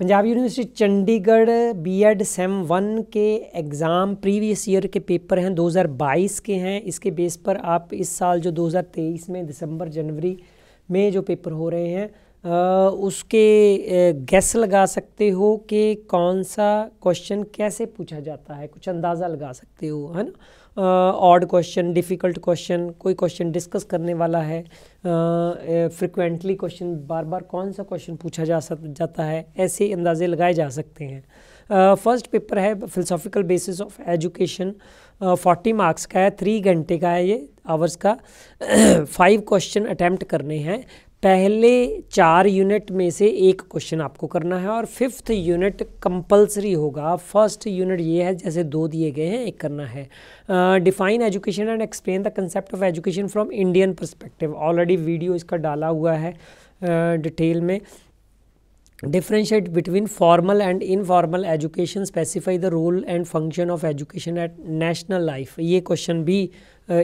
Punjab university Chandigarh B Ed sem one के exam previous year के paper हैं 2022 के हैं इसके बेस पर आप इस साल जो 2023 में दिसंबर जनवरी में जो पेपर हो रहे हैं उसके गैस लगा सकते हो कि कौन सा क्वेश्चन कैसे पूछा जाता है कुछ अंदाज़ा लगा सकते हो है ना ऑड क्वेश्चन डिफ़िकल्ट क्वेश्चन कोई क्वेश्चन डिस्कस करने वाला है फ्रिक्वेंटली क्वेश्चन बार बार कौन सा क्वेश्चन पूछा जा सक जाता है ऐसे अंदाजे लगाए जा सकते हैं फर्स्ट पेपर है philosophical basis of education forty marks का है थ्री घंटे का है ये आवर्स का फाइव क्वेश्चन अटैम्प्ट करने हैं पहले चार यूनिट में से एक क्वेश्चन आपको करना है और फिफ्थ यूनिट कंपलसरी होगा फर्स्ट यूनिट ये है जैसे दो दिए गए हैं एक करना है define education and explain the concept of education from Indian perspective already video इसका डाला हुआ है डिटेल uh, में differentiate between formal and informal education specify the role and function of education at national life ये question भी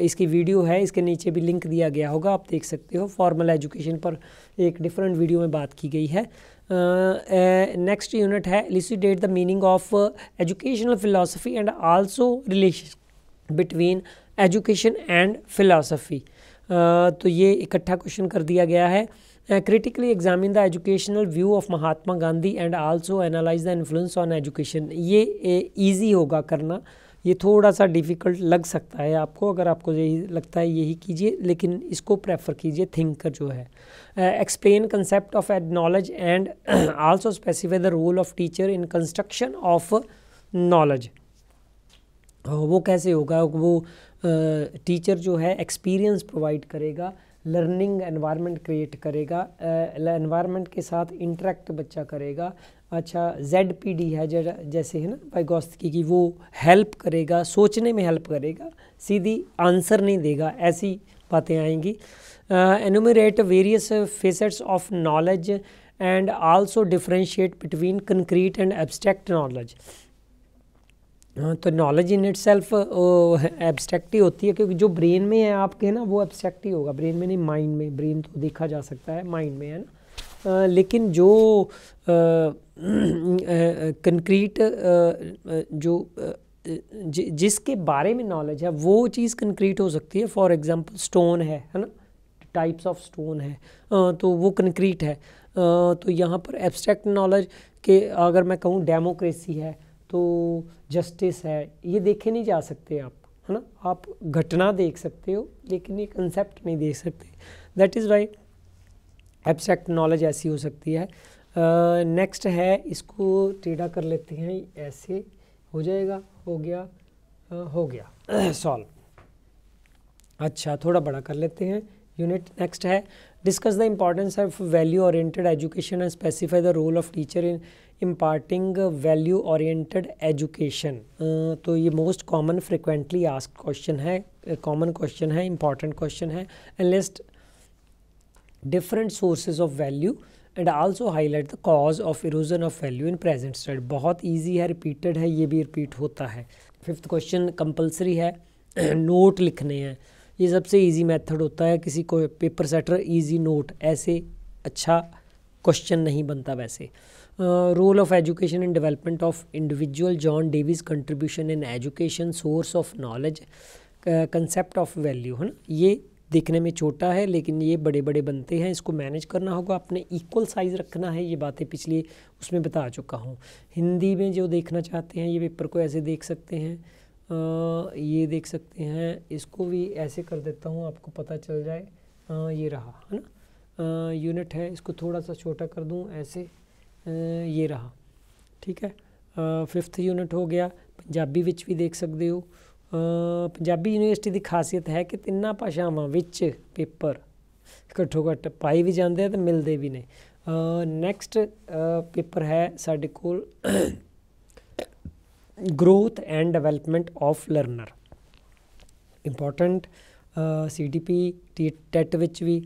इसकी video है इसके नीचे भी लिंक दिया गया होगा आप देख सकते हो फॉर्मल एजुकेशन पर एक डिफरेंट वीडियो में बात की गई है नेक्स्ट uh, यूनिट uh, है elucidate the meaning of educational philosophy and also relation between education and philosophy तो ये इकट्ठा क्वेश्चन कर दिया गया है critically examine the educational view of Mahatma Gandhi and also analyse the influence on education ये easy होगा करना ये थोड़ा सा डिफ़िकल्ट लग सकता है आपको अगर आपको यही लगता है यही कीजिए लेकिन इसको प्रेफर कीजिए थिंकर जो है explain concept of ed knowledge and also specify the role of teacher in construction of knowledge वो कैसे होगा वो टीचर uh, जो है एक्सपीरियंस प्रोवाइड करेगा लर्निंग एनवायरनमेंट क्रिएट करेगा एनवायरनमेंट के साथ इंटरेक्ट बच्चा करेगा अच्छा जेड पी डी है जैसे है ना वाइगोस्तकी की वो हेल्प करेगा सोचने में हेल्प करेगा सीधी आंसर नहीं देगा ऐसी बातें आएंगी enumerate various facets of knowledge and also differentiate between concrete and abstract knowledge हाँ, तो knowledge in itself abstract ही होती है क्योंकि जो ब्रेन में है आपके ना वो एब्स्ट्रैक्ट ही होगा ब्रेन में नहीं माइंड में ब्रेन तो देखा जा सकता है माइंड में है ना लेकिन जो कंक्रीट जो ज, जिसके बारे में नॉलेज है वो चीज़ कंक्रीट हो सकती है फॉर एग्जांपल स्टोन है है ना टाइप्स ऑफ स्टोन है तो वो कंक्रीट है तो यहाँ पर एब्स्ट्रैक्ट नॉलेज के अगर मैं कहूँ डेमोक्रेसी है तो जस्टिस है ये देखे नहीं जा सकते आप है ना आप घटना देख सकते हो लेकिन ये कंसेप्ट नहीं देख सकते that is why abstract knowledge ऐसी हो सकती है नेक्स्ट uh, है इसको टेढ़ा कर लेते हैं ऐसे हो जाएगा हो गया uh, हो गया सॉल्व अच्छा थोड़ा बड़ा कर लेते हैं यूनिट नेक्स्ट है discuss the importance of value oriented education and specify the role of teacher in imparting value oriented education तो ये most common frequently ask question है कॉमन क्वेश्चन है इम्पॉर्टेंट क्वेश्चन है and list different sources of value and also highlight the cause of erosion of value in present state बहुत easy है repeated है ये भी रिपीट होता है फिफ्थ क्वेश्चन कंपल्सरी है नोट लिखने हैं ये सबसे ईजी मैथड होता है किसी को पेपर सेटर ईजी नोट ऐसे अच्छा क्वेश्चन नहीं बनता वैसे role of education and development of individual John Dewey's contribution in education source of knowledge concept of value है ना ये देखने में छोटा है लेकिन ये बड़े बड़े बनते हैं इसको मैनेज करना होगा अपने इक्वल साइज़ रखना है ये बातें पिछली उसमें बता चुका हूँ हिंदी में जो देखना चाहते हैं ये पेपर को ऐसे देख सकते हैं आ, ये देख सकते हैं इसको भी ऐसे कर देता हूँ आपको पता चल जाए आ, ये रहा है ना यूनिट है इसको थोड़ा सा छोटा कर दूँ ऐसे ये रहा ਠੀਕ ਹੈ 5th ਯੂਨਿਟ ਹੋ ਗਿਆ ਪੰਜਾਬੀ ਵਿੱਚ ਵੀ ਦੇਖ ਸਕਦੇ ਹੋ ਪੰਜਾਬੀ ਯੂਨੀਵਰਸਿਟੀ ਦੀ ਖਾਸੀਅਤ ਹੈ ਕਿ ਤਿੰਨਾਂ ਭਾਸ਼ਾਵਾਂ ਵਿੱਚ ਪੇਪਰ ਘੱਟੋ ਘੱਟ ਪਾਈ ਵੀ ਜਾਂਦੇ ਆ ਤੇ ਮਿਲਦੇ ਵੀ ਨੇ ਨੈਕਸਟ ਪੇਪਰ ਹੈ ਸਾਡੇ ਕੋਲ growth and development of learner important CDP TET ਵਿੱਚ ਵੀ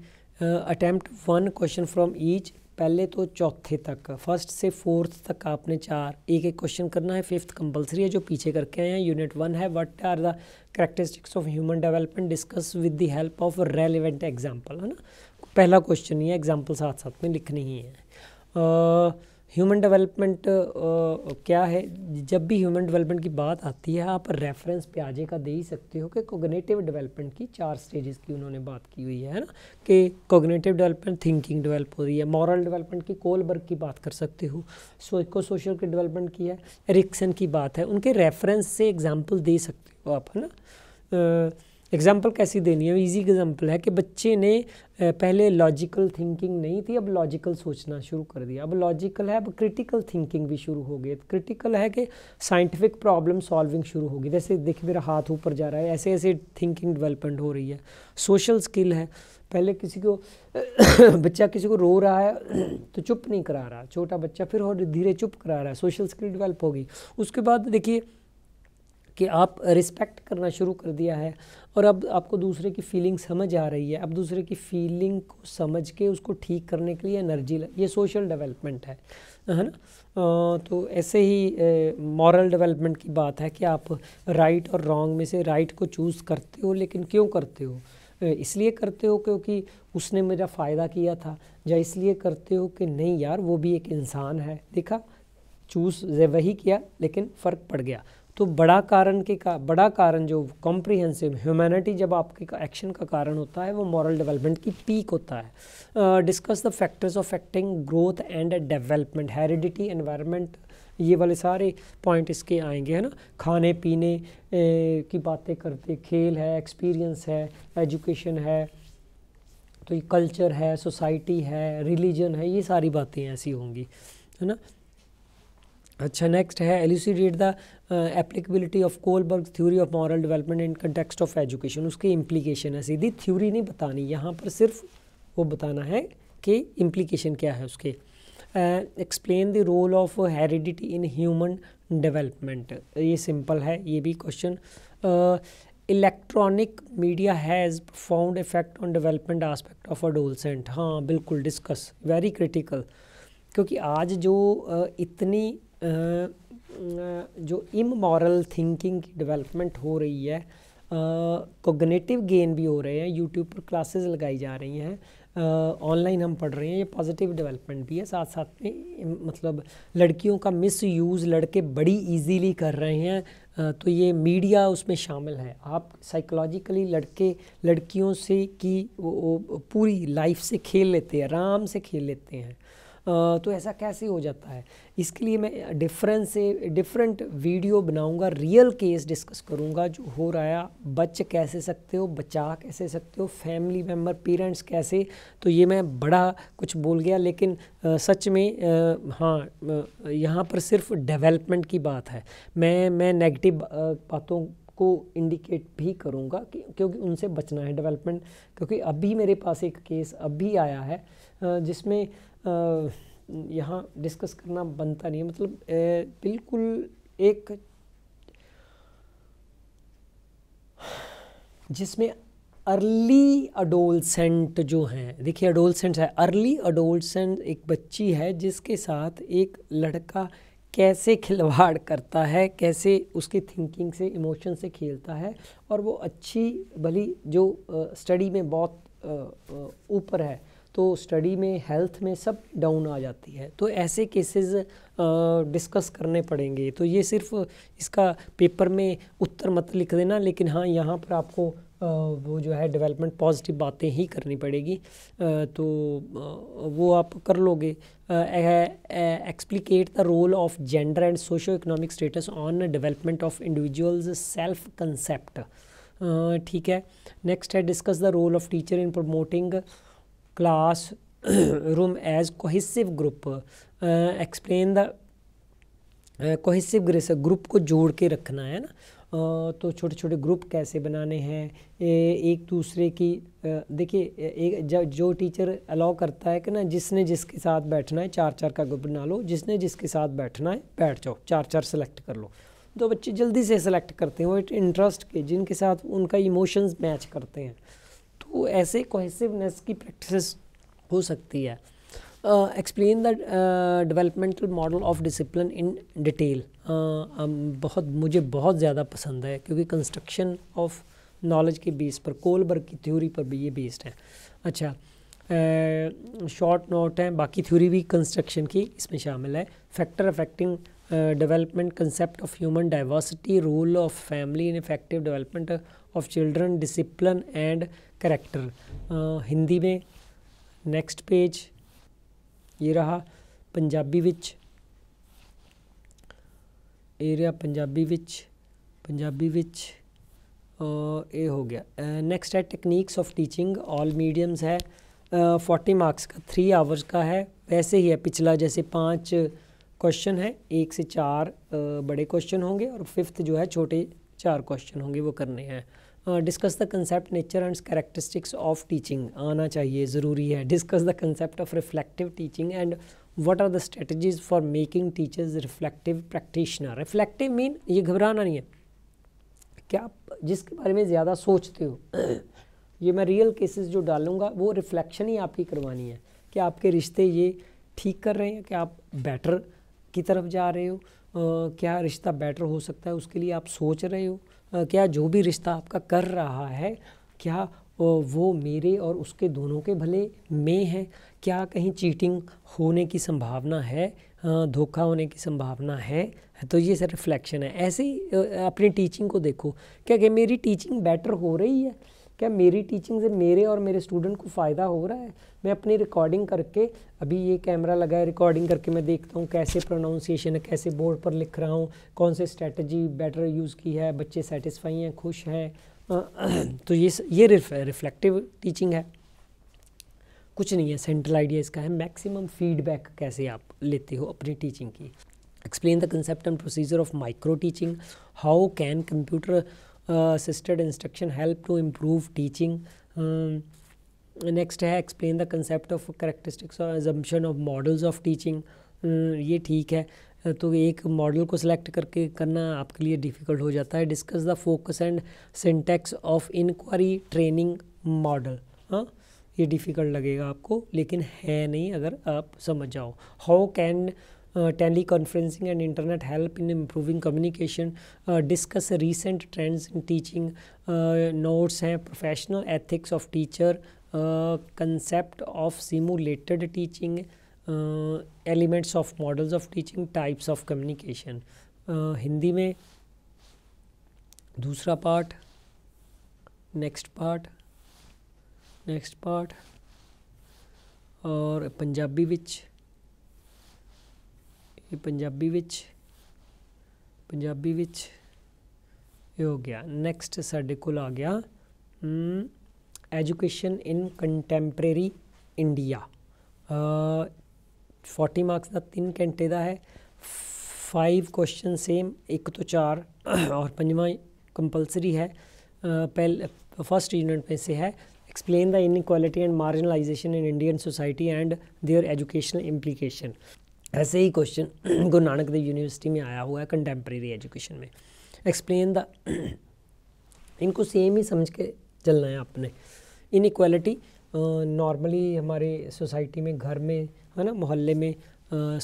ਅਟੈਂਪਟ 1 ਕੁਐਸਚਨ ਫਰੋਮ ਈਚ पहले तो चौथे तक फर्स्ट से फोर्थ तक आपने चार एक एक क्वेश्चन करना है फिफ्थ कंपलसरी है जो पीछे करके आए हैं यूनिट वन है what are the characteristics of human development discuss with the help of relevant example है ना पहला क्वेश्चन है एग्जाम्पल साथ साथ में लिखनी ही है uh, ह्यूमन डेवलपमेंट uh, क्या है जब भी ह्यूमन डेवलपमेंट की बात आती है आप रेफरेंस प्याजे का दे ही सकते हो कि कोगनेटिव डेवलपमेंट की चार स्टेजेस की उन्होंने बात की हुई है ना कि कोगनेटिव डेवलपमेंट थिंकिंग डेवलप हो रही है मॉरल डेवलपमेंट की कोलबर्ग की बात कर सकते हो सो इको सोशल की डेवलपमेंट की है एरिक्सन की बात है उनके रेफरेंस से एग्जाम्पल दे सकते हो आप है ना uh, एग्जाम्पल कैसी देनी है इजी एग्जाम्पल है कि बच्चे ने पहले लॉजिकल थिंकिंग नहीं थी अब लॉजिकल सोचना शुरू कर दिया अब लॉजिकल है अब क्रिटिकल थिंकिंग भी शुरू हो गई क्रिटिकल है कि साइंटिफिक प्रॉब्लम सॉल्विंग शुरू होगी जैसे देखिए मेरा हाथ ऊपर जा रहा है ऐसे ऐसे थिंकिंग डेवलपमेंट हो रही है सोशल स्किल है पहले किसी को बच्चा किसी को रो रहा है तो चुप नहीं करा रहा छोटा बच्चा फिर और धीरे चुप करा रहा है सोशल स्किल डेवलप होगी उसके बाद देखिए कि आप रिस्पेक्ट करना शुरू कर दिया है और अब आपको दूसरे की फीलिंग समझ आ रही है अब दूसरे की फीलिंग को समझ के उसको ठीक करने के लिए एनर्जी ये सोशल डेवलपमेंट है है ना तो ऐसे ही मॉरल डेवलपमेंट की बात है कि आप राइट और रॉन्ग में से राइट को चूज़ करते हो लेकिन क्यों करते हो इसलिए करते हो क्योंकि उसने मेरा फ़ायदा किया था या इसलिए करते हो कि नहीं यार वो भी एक इंसान है देखा चूज़ वही किया लेकिन फ़र्क पड़ गया तो बड़ा कारण के का बड़ा कारण जो कॉम्प्रिहेंसिव ह्यूमैनिटी जब आपके एक्शन का कारण होता है वो मॉरल डेवलपमेंट की पीक होता है discuss the factors of affecting growth and development heredity environment ये वाले सारे पॉइंट इसके आएंगे है ना खाने पीने ए, की बातें करते खेल है एक्सपीरियंस है एजुकेशन है तो ये कल्चर है सोसाइटी है रिलीजन है ये सारी बातें ऐसी होंगी है ना अच्छा नेक्स्ट है elucidate the applicability of Kohlberg theory of moral development in context of education उसकी इम्प्लीकेशन है सीधी थ्योरी नहीं बतानी यहाँ पर सिर्फ वो बताना है कि इम्प्लीकेशन क्या है उसके explain the role of heredity in human development ये सिंपल है ये भी question electronic media has found effect on development aspect of adolescent हाँ बिल्कुल डिस्कस वेरी क्रिटिकल क्योंकि आज जो uh, इतनी जो इमोरल थिंकिंग की डेवलपमेंट हो रही है कोगनेटिव गेन भी हो रहे हैं यूट्यूब पर क्लासेस लगाई जा रही हैं ऑनलाइन हम पढ़ रहे हैं ये पॉजिटिव डेवलपमेंट भी है साथ साथ में मतलब लड़कियों का मिस यूज़ लड़के बड़ी इजीली कर रहे हैं तो ये मीडिया उसमें शामिल है आप साइकोलॉजिकली लड़के लड़कियों से की वो, वो पूरी लाइफ से खेल लेते हैं आराम से खेल लेते हैं तो ऐसा कैसे हो जाता है इसके लिए मैं डिफरेंट से डिफरेंट वीडियो बनाऊंगा रियल केस डिस्कस करूंगा जो हो रहा है बच कैसे सकते हो बचा कैसे सकते हो फैमिली मेम्बर पेरेंट्स कैसे तो ये मैं बड़ा कुछ बोल गया लेकिन आ, सच में आ, हाँ यहाँ पर सिर्फ डेवलपमेंट की बात है मैं मैं नेगेटिव बातों को इंडिकेट भी करूँगा क्योंकि उनसे बचना है डेवलपमेंट क्योंकि अभी मेरे पास एक केस अभी आया है जिसमें यहाँ डिस्कस करना बनता नहीं है मतलब बिल्कुल एक जिसमें अर्ली अडोलसेंट जो हैं देखिए अडोलसेंट है अर्ली अडोलसेंट एक बच्ची है जिसके साथ एक लड़का कैसे खिलवाड़ करता है कैसे उसकी थिंकिंग से इमोशन से खेलता है और वो अच्छी भली जो स्टडी में बहुत ऊपर है तो स्टडी में हेल्थ में सब डाउन आ जाती है तो ऐसे केसेस डिस्कस करने पड़ेंगे तो ये सिर्फ इसका पेपर में उत्तर मत लिख देना लेकिन हाँ यहाँ पर आपको वो जो है डेवलपमेंट पॉजिटिव बातें ही करनी पड़ेगी तो वो आप कर लोगे explicate the role of gender and socio economic status on development of individuals self concept ठीक है नेक्स्ट है discuss the role of teacher in promoting class room as cohesive group uh, explain the cohesive grace group को जोड़ के रखना है ना uh, तो छोटे छोटे ग्रुप कैसे बनाने हैं एक दूसरे की uh, देखिए एक जब जो टीचर अलाउ करता है कि ना जिसने जिसके साथ बैठना है चार चार का ग्रुप बना लो जिसने जिसके साथ बैठना है बैठ जाओ चार चार सेलेक्ट कर लो तो बच्चे जल्दी से सेलेक्ट करते हैं वो इंटरेस्ट के जिनके साथ उनका इमोशंस मैच करते हैं तो ऐसे कोहेसिवनेस की प्रैक्टिस हो सकती है explain the developmental model of discipline in detail बहुत मुझे बहुत ज़्यादा पसंद है क्योंकि कंस्ट्रक्शन ऑफ नॉलेज के बेस पर कोलबर्ग की थ्योरी पर भी ये बेस्ड है अच्छा शॉर्ट uh, नोट है बाकी थ्योरी भी कंस्ट्रक्शन की इसमें शामिल है factor affecting development concept of human diversity role of family in effective development of children discipline and character Hindi में नेक्स्ट पेज ये रहा पंजाबी विच ये रहा पंजाबी विच पंजाबी विच ये हो गया नेक्स्ट है techniques of teaching all mediums है फोर्टी मार्क्स का थ्री आवर्स का है वैसे ही है पिछला जैसे पांच क्वेश्चन है एक से चार uh, बड़े क्वेश्चन होंगे और फिफ्थ जो है छोटे चार क्वेश्चन होंगे वो करने हैं discuss the concept nature and characteristics of teaching आना चाहिए ज़रूरी है discuss the concept of reflective teaching and what are the strategies for making teachers reflective practitioner reflective mean ये घबराना नहीं है क्या आप जिसके बारे में ज़्यादा सोचते हो ये मैं रियल केसेस जो डालूंगा वो रिफ्लेक्शन ही आपकी करवानी है कि आपके रिश्ते ये ठीक कर रहे हैं कि आप बेटर की तरफ जा रहे हो क्या रिश्ता बेटर हो सकता है उसके लिए आप सोच रहे हो क्या जो भी रिश्ता आपका कर रहा है क्या वो मेरे और उसके दोनों के भले में है क्या कहीं चीटिंग होने की संभावना है धोखा होने की संभावना है तो ये सर रिफ्लेक्शन है ऐसे ही अपनी टीचिंग को देखो क्या क्या मेरी टीचिंग बेटर हो रही है क्या मेरी टीचिंग से मेरे और मेरे स्टूडेंट को फ़ायदा हो रहा है मैं अपनी रिकॉर्डिंग करके अभी ये कैमरा लगा है रिकॉर्डिंग करके मैं देखता हूँ कैसे प्रोनाउंसिएशन है कैसे बोर्ड पर लिख रहा हूँ कौन से स्ट्रेटजी बेटर यूज़ की है बच्चे सेटिस्फाई हैं खुश हैं तो ये ये रिफ्लेक्टिव टीचिंग है कुछ नहीं है सेंट्रल आइडिया इसका है मैक्सिमम फीडबैक कैसे आप लेते हो अपनी टीचिंग की explain the concept and procedure of micro teaching how can computer assisted instruction help to improve teaching next है explain the concept of characteristics और assumption of models of teaching ये ठीक है तो एक मॉडल को सिलेक्ट करके करना आपके लिए डिफ़िकल्ट हो जाता है discuss the focus and syntax of inquiry training model हाँ ये डिफ़िकल्ट लगेगा आपको लेकिन है नहीं अगर आप समझ जाओ how can teleconferencing and internet help in improving communication discuss recent trends in teaching notes हैं professional ethics of teacher concept of simulated teaching elements of models of teaching types of communication Hindi में दूसरा part next part next part और पंजाबी विच ਇਹ ਪੰਜਾਬੀ ਵਿੱਚ ਪੰਜਾਬੀ ਵਿੱਚ ਇਹ ਹੋ ਗਿਆ education in contemporary India forty marks का तीन घंटे का है फाइव क्वेश्चन सेम एक तो चार और पंजवा कंपलसरी है पहले फर्स्ट यूनिट में से है explain the inequality and marginalisation in Indian society and their educational implication ऐसे ही क्वेश्चन गुरु नानक देव यूनिवर्सिटी में आया हुआ है कंटेम्प्रेरी एजुकेशन में एक्सप्लेन द इनको सेम ही समझ के चलना है आपने इनक्वालिटी नॉर्मली हमारे सोसाइटी में घर में है ना मोहल्ले में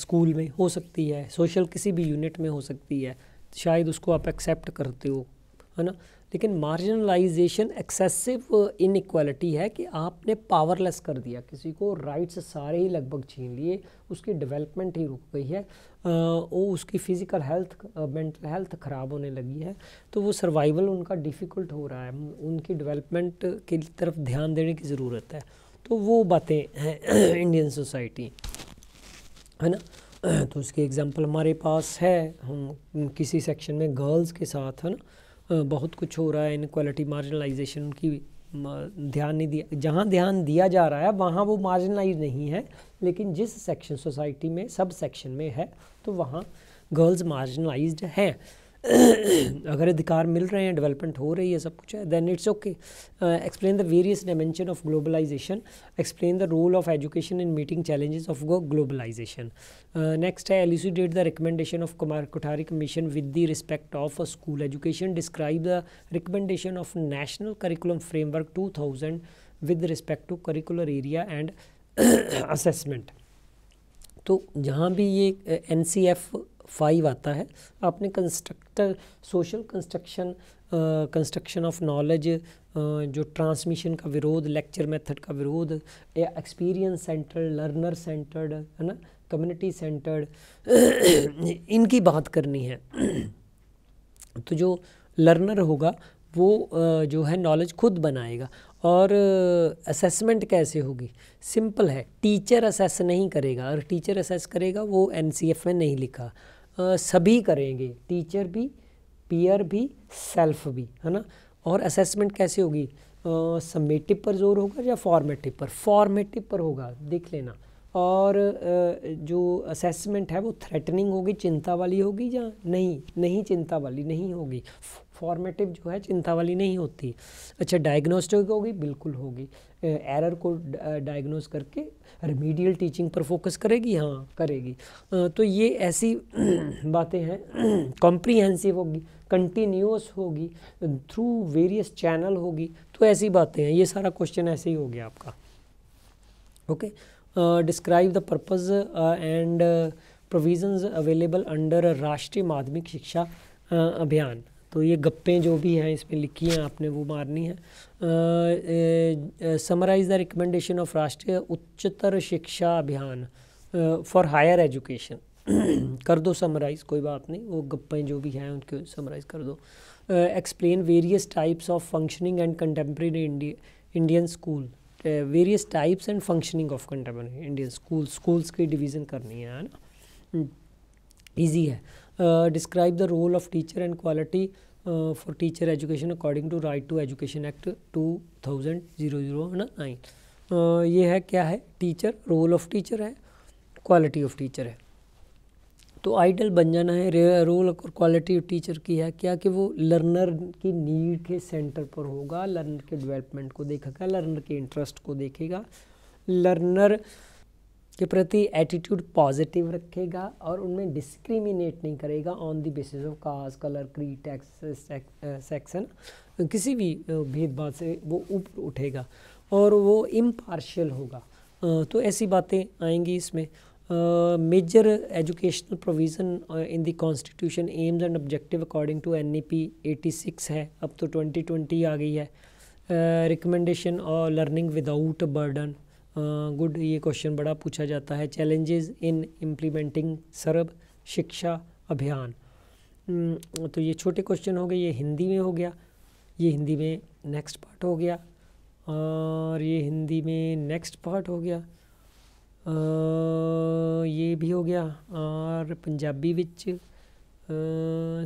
स्कूल में हो सकती है सोशल किसी भी यूनिट में हो सकती है शायद उसको आप एक्सेप्ट करते हो है ना लेकिन मार्जिनलाइजेशन एक्सेसिव इनक्वालिटी है कि आपने पावरलेस कर दिया किसी को राइट्स सारे ही लगभग छीन लिए उसकी डेवलपमेंट ही रुक गई है वो उसकी फ़िज़िकल हेल्थ मेंटल हेल्थ ख़राब होने लगी है तो वो सर्वाइवल उनका डिफ़िकल्ट हो रहा है उनकी डेवलपमेंट की तरफ ध्यान देने की ज़रूरत है तो वो बातें हैं इंडियन सोसाइटी है ना तो उसकी एग्ज़ाम्पल हमारे पास है हम किसी सेक्शन में गर्ल्स के साथ है ना बहुत कुछ हो रहा है इनक्वालिटी मार्जिनलाइजेशन की ध्यान नहीं दिया जहाँ ध्यान दिया जा रहा है वहाँ वो मार्जिनलाइज नहीं है लेकिन जिस सेक्शन सोसाइटी में सब सेक्शन में है तो वहाँ गर्ल्स मार्जिनलाइज्ड हैं अगर अधिकार मिल रहे हैं डेवलपमेंट हो रही है सब कुछ है then it's okay explain the various dimension of globalisation explain the role of education in meeting challenges of globalisation next है elucidate the recommendation of Kumar Kothari commission with the respect of school education describe the recommendation of national curriculum framework two thousand with respect to curricular area and assessment तो जहाँ भी ये N C F five आता है आपने constructor social construction construction of knowledge जो transmission का विरोध लेक्चर मेथड का विरोध या एक्सपीरियंस सेंटर्ड लर्नर सेंटर्ड है ना कम्युनिटी सेंटर्ड इनकी बात करनी है तो जो लर्नर होगा वो जो है नॉलेज खुद बनाएगा और असेसमेंट कैसे होगी सिंपल है टीचर असेस नहीं करेगा और टीचर असेस करेगा वो एन में नहीं लिखा सभी करेंगे टीचर भी पीयर भी सेल्फ भी है ना और असेसमेंट कैसे होगी समेटिव पर जोर होगा या फॉर्मेटिव पर फॉर्मेटिव पर होगा देख लेना और जो असेसमेंट है वो थ्रेटनिंग होगी चिंता वाली होगी या नहीं नहीं चिंता वाली नहीं होगी फॉर्मेटिव जो है चिंता वाली नहीं होती अच्छा डायग्नोस्टिक होगी बिल्कुल होगी एरर को डायग्नोज करके रिमीडियल टीचिंग पर फोकस करेगी हाँ करेगी तो ये ऐसी बातें हैं कॉम्प्रीहेंसिव होगी कंटिन्यूस होगी थ्रू वेरियस चैनल होगी तो ऐसी बातें हैं ये सारा क्वेश्चन ऐसे ही हो गया आपका okay okay? Describe the purpose and provisions available under Rashtriya Madhyamik शिक्षा अभियान तो ये गप्पें जो भी हैं इसमें लिखी हैं आपने वो मारनी है समराइज द रिकमेंडेशन ऑफ राष्ट्रीय उच्चतर शिक्षा अभियान फॉर हायर एजुकेशन कर दो समराइज़ कोई बात नहीं वो गप्पें जो भी हैं उनके समराइज़ कर दो explain various types of functioning and contemporary Indian school various types and functioning of contemporary Indian school schools की डिवीज़न करनी है ना ईजी है describe the role of teacher and quality for teacher education according to right to education act two thousand zero zero है ना hmm. Nine ये है क्या है टीचर रोल ऑफ टीचर है क्वालिटी ऑफ टीचर है तो आइडल बन जाना है रोल और क्वालिटी टीचर की है क्या कि वो लर्नर की नीड के सेंटर पर होगा लर्नर के डेवलपमेंट को देखेगा लर्नर के इंटरेस्ट को देखेगा लर्नर के प्रति एटीट्यूड पॉजिटिव रखेगा और उनमें डिस्क्रिमिनेट नहीं करेगा on the basis of caste colour creed tax section किसी भी uh, भेदभाव से वो ऊपर उठेगा और वो इम्पार्शल होगा uh, तो ऐसी बातें आएंगी इसमें Uh, major educational provision uh, in the constitution aims and objective according to NEP 86 है अब तो 2020 आ गई है रिकमेंडेशन और लर्निंग विदाउट बर्डन गुड ये क्वेश्चन बड़ा पूछा जाता है चैलेंजेस इन इम्प्लीमेंटिंग सर्व शिक्षा अभियान hmm, तो ये छोटे क्वेश्चन हो गए ये हिंदी में हो गया ये हिंदी में नेक्स्ट पार्ट हो गया और ये हिंदी में नेक्स्ट पार्ट हो गया ये भी और पंजाबी विच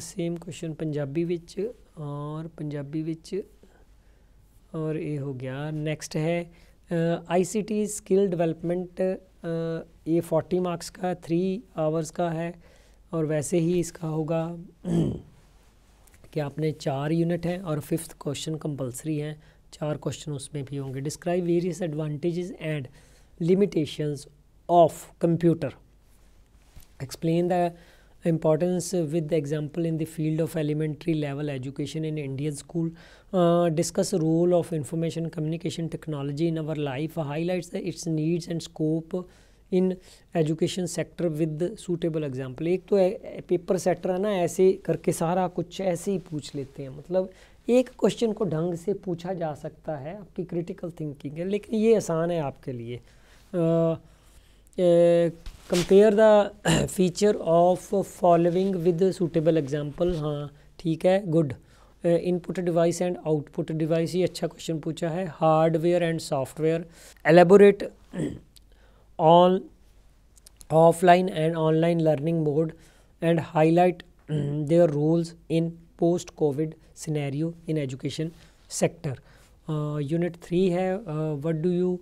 सेम क्वेश्चन पंजाबी विच और पंजाबी विच और ये हो गया नेक्स्ट है I C ICT skill development ये फोर्टी मार्क्स का थ्री आवर्स का है और वैसे ही इसका होगा कि आपने चार यूनिट हैं और फिफ्थ क्वेश्चन कंपलसरी हैं चार क्वेश्चन उसमें भी होंगे describe various advantages and limitations of computer explain the importance with the example in the field of elementary level education in indian school uh, discuss role of information communication technology in our life highlights its needs and scope in education sector with suitable example एक तो paper sector है ना ऐसे करके सारा कुछ ऐसे ही पूछ लेते हैं मतलब एक क्वेश्चन को ढंग से पूछा जा सकता है आपकी क्रिटिकल थिंकिंग है लेकिन ये आसान है आपके लिए compare the feature of following with suitable example हाँ ठीक है good input device and output device ये अच्छा क्वेश्चन पूछा है hardware and software elaborate on offline and online learning mode and highlight their roles in post COVID scenario in education sector unit three है what do you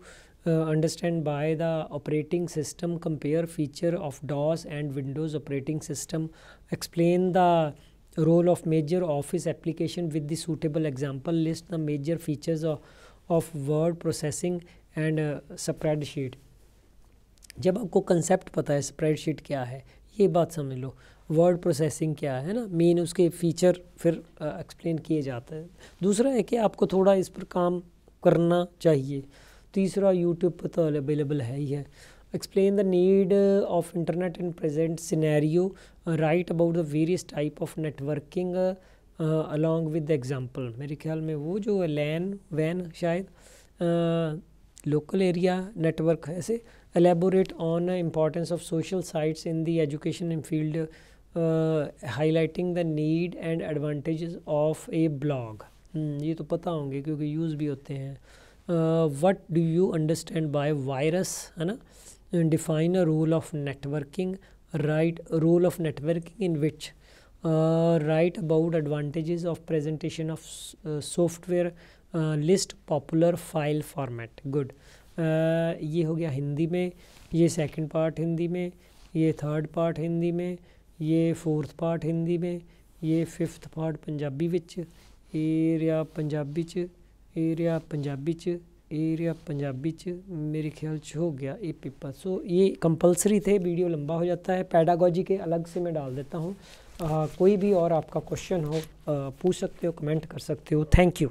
uh, understand by the operating system compare feature of DOS and Windows operating system explain the role of major office application with the suitable example list the major features of, of word processing and uh, spreadsheet जब आपको concept पता है spreadsheet क्या है ये बात समझ लो word processing क्या है ना मेन उसके फीचर फिर एक्सप्लेन किए जाते हैं दूसरा है कि आपको थोड़ा इस पर काम करना चाहिए तीसरा यूट्यूब पर तो अवेलेबल है ही है explain the need of internet in present scenario write about the various type of networking along with the example मेरे ख्याल में वो जो है लैन वैन शायद लोकल एरिया नेटवर्क ऐसे elaborate on importance of social sites in the education in field highlighting the need and advantage of a blog ये तो पता होंगे क्योंकि यूज़ भी होते हैं what do you understand by virus है ना define a role of networking right role of networking in which right about advantages of presentation of software list popular file format good ये हो गया हिंदी में ये सेकंड पार्ट हिंदी में ये third part Hindi में ये फोर्थ पार्ट हिंदी में ये फिफ्थ पार्ट पंजाबी ये रहा पंजाबी एरिया पंजाबी च एरिया पंजाबी च मेरे ख्याल से हो गया ए पेपर सो ये कंपलसरी थे वीडियो लंबा हो जाता है पैडागोजी के अलग से मैं डाल देता हूँ कोई भी और आपका क्वेश्चन हो आ, पूछ सकते हो कमेंट कर सकते हो थैंक यू